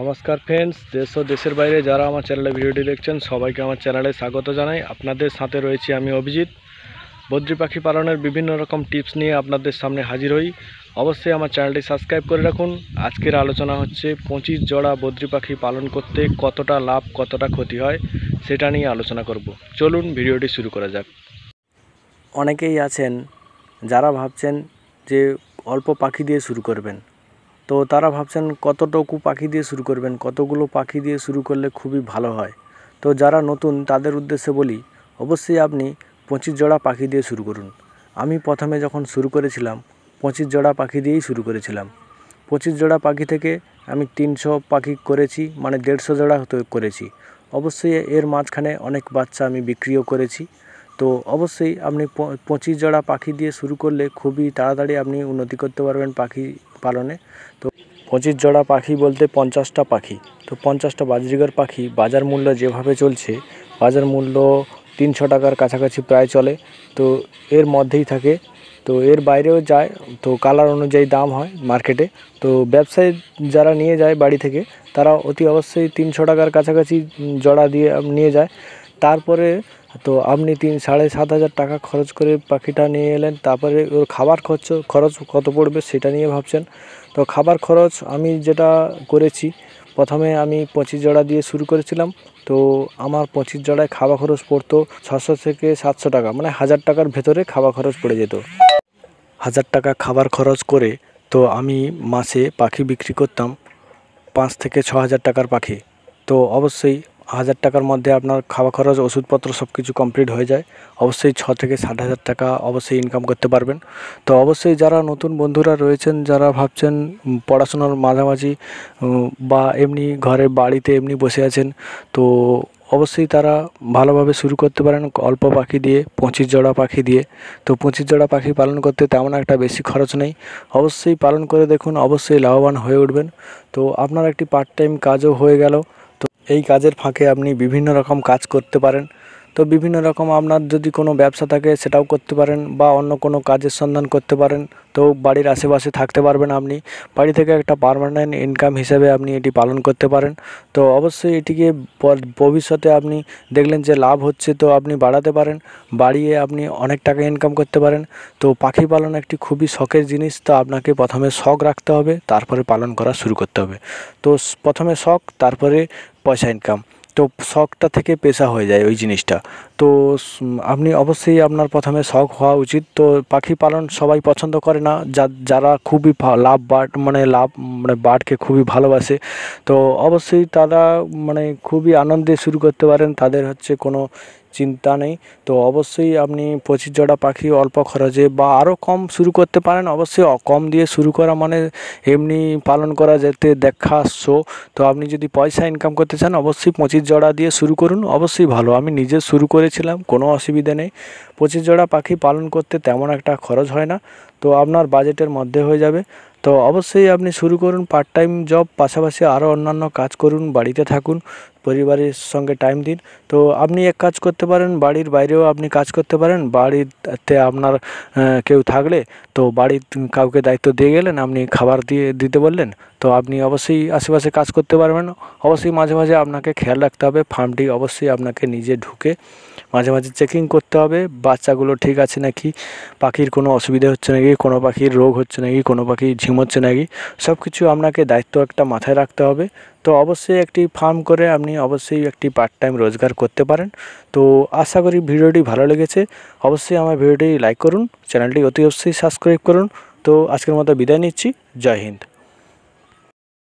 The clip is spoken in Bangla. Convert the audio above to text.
নমস্কার ফ্রেন্ডস দেশ ও দেশের বাইরে যারা আমার চ্যানেলে ভিডিওটি দেখছেন সবাইকে আমার চ্যানেলে স্বাগত জানাই আপনাদের সাথে রয়েছি আমি অভিজিৎ বদ্রি পাখি পালনের বিভিন্ন রকম টিপস নিয়ে আপনাদের সামনে হাজির হই অবশ্যই আমার চ্যানেলটি সাবস্ক্রাইব করে রাখুন আজকের আলোচনা হচ্ছে পঁচিশ জোড়া বদ্রি পাখি পালন করতে কতটা লাভ কতটা ক্ষতি হয় সেটা নিয়ে আলোচনা করব চলুন ভিডিওটি শুরু করা যাক অনেকেই আছেন যারা ভাবছেন যে অল্প পাখি দিয়ে শুরু করবেন তো তারা ভাবছেন কতটুকু পাখি দিয়ে শুরু করবেন কতগুলো পাখি দিয়ে শুরু করলে খুবই ভালো হয় তো যারা নতুন তাদের উদ্দেশ্যে বলি অবশ্যই আপনি পঁচিশ জোড়া পাখি দিয়ে শুরু করুন আমি প্রথমে যখন শুরু করেছিলাম পঁচিশ জোড়া পাখি দিয়েই শুরু করেছিলাম পঁচিশ জোড়া পাখি থেকে আমি তিনশো পাখি করেছি মানে দেড়শো জোড়া করেছি অবশ্যই এর মাঝখানে অনেক বাচ্চা আমি বিক্রিও করেছি তো অবশ্যই আপনি পঁচিশ জোড়া পাখি দিয়ে শুরু করলে খুবই তাড়াতাড়ি আপনি উন্নতি করতে পারবেন পাখি পালনে তো পঁচিশ জোড়া পাখি বলতে পঞ্চাশটা পাখি তো পঞ্চাশটা বাজরিগর পাখি বাজার মূল্য যেভাবে চলছে বাজার মূল্য তিনশো টাকার কাছাকাছি প্রায় চলে তো এর মধ্যেই থাকে তো এর বাইরেও যায় তো কালার অনুযায়ী দাম হয় মার্কেটে তো ব্যবসায়ী যারা নিয়ে যায় বাড়ি থেকে তারা অতি অবশ্যই তিনশো টাকার কাছাকাছি জড়া দিয়ে নিয়ে যায় তারপরে তো আপনি তিন সাড়ে সাত হাজার টাকা খরচ করে পাখিটা নিয়ে এলেন তারপরে ওর খাবার খরচ খরচ কত পড়বে সেটা নিয়ে ভাবছেন তো খাবার খরচ আমি যেটা করেছি প্রথমে আমি পঁচিশ জোড়া দিয়ে শুরু করেছিলাম তো আমার পঁচিশ জোড়ায় খাওয়া খরচ পড়তো ছশো থেকে সাতশো টাকা মানে হাজার টাকার ভেতরে খাওয়া খরচ পড়ে যেত হাজার টাকা খাবার খরচ করে তো আমি মাসে পাখি বিক্রি করতাম পাঁচ থেকে ছ হাজার টাকার পাখি তো অবশ্যই হাজার টাকার মধ্যে আপনার খাওয়া খরচ ওষুধপত্র সব কিছু কমপ্লিট হয়ে যায় অবশ্যই ছ থেকে ষাট হাজার টাকা অবশ্যই ইনকাম করতে পারবেন তো অবশ্যই যারা নতুন বন্ধুরা রয়েছেন যারা ভাবছেন পড়াশোনার মাঝামাঝি বা এমনি ঘরে বাড়িতে এমনি বসে আছেন তো অবশ্যই তারা ভালোভাবে শুরু করতে পারেন অল্প পাখি দিয়ে পঁচিশ জোড়া পাখি দিয়ে তো পঁচিশ জোড়া পাখি পালন করতে তেমন একটা বেশি খরচ নেই অবশ্যই পালন করে দেখুন অবশ্যই লাভবান হয়ে উঠবেন তো আপনার একটি পার্ট টাইম কাজও হয়ে গেল এই কাজের ফাঁকে আপনি বিভিন্ন রকম কাজ করতে পারেন তো বিভিন্ন রকম আপনার যদি কোনো ব্যবসা থাকে সেটাও করতে পারেন বা অন্য কোনো কাজের সন্ধান করতে পারেন তো বাড়ির আশেপাশে থাকতে পারবেন আপনি বাড়ি থেকে একটা পারমানেন্ট ইনকাম হিসেবে আপনি এটি পালন করতে পারেন তো অবশ্যই এটিকে ভবিষ্যতে আপনি দেখলেন যে লাভ হচ্ছে তো আপনি বাড়াতে পারেন বাড়িয়ে আপনি অনেক টাকা ইনকাম করতে পারেন তো পাখি পালন একটি খুবই শখের জিনিস তো আপনাকে প্রথমে শখ রাখতে হবে তারপরে পালন করা শুরু করতে হবে তো প্রথমে শখ তারপরে পয়সা ইনকাম তো শখটা থেকে পেশা হয়ে যায় ওই জিনিসটা তো আপনি অবশ্যই আপনার প্রথমে শখ হওয়া উচিত তো পাখি পালন সবাই পছন্দ করে না যারা খুবই লাভ বার্ড মানে লাভ মানে বার্ডকে খুবই ভালোবাসে তো অবশ্যই তারা মানে খুবই আনন্দে শুরু করতে পারেন তাদের হচ্ছে কোনো চিন্তা নেই তো অবশ্যই আপনি পঁচিশ জোড়া পাখি অল্প খরচে বা আরও কম শুরু করতে পারেন অবশ্যই কম দিয়ে শুরু করা মানে এমনি পালন করা যেতে দেখা শো তো আপনি যদি পয়সা ইনকাম করতে চান অবশ্যই পঁচিশ জোড়া দিয়ে শুরু করুন অবশ্যই ভালো আমি নিজে শুরু করেছিলাম কোনো অসুবিধে নেই পঁচিশ জোড়া পাখি পালন করতে তেমন একটা খরচ হয় না তো আপনার বাজেটের মধ্যে হয়ে যাবে তো অবশ্যই আপনি শুরু করুন পার্ট টাইম জব পাশাপাশি আরও অন্যান্য কাজ করুন বাড়িতে থাকুন পরিবারের সঙ্গে টাইম দিন তো আপনি এক কাজ করতে পারেন বাড়ির বাইরেও আপনি কাজ করতে পারেন বাড়িতে আপনার কেউ থাকলে তো বাড়ির কাউকে দায়িত্ব দিয়ে গেলেন আপনি খাবার দিয়ে দিতে বললেন তো আপনি অবশ্যই আশেপাশে কাজ করতে পারবেন অবশ্যই মাঝে মাঝে আপনাকে খেয়াল রাখতে হবে ফার্মটি অবশ্যই আপনাকে নিজে ঢুকে মাঝে মাঝে চেকিং করতে হবে বাচ্চাগুলো ঠিক আছে নাকি পাখির কোনো অসুবিধা হচ্ছে নাকি নাকি কোনো পাখির রোগ হচ্ছে নাকি কোনো পাখি ঝিমোচ্ছে নাকি সব কিছু আপনাকে দায়িত্ব একটা মাথায় রাখতে হবে তো অবশ্যই একটি ফার্ম করে আপনি অবশ্যই একটি পার্ট টাইম রোজগার করতে পারেন তো আশা করি ভিডিওটি ভালো লেগেছে অবশ্যই আমার ভিডিওটি লাইক করুন চ্যানেলটি অতি অবশ্যই সাবস্ক্রাইব করুন তো আজকের মতো বিদায় নিচ্ছি জয় হিন্দ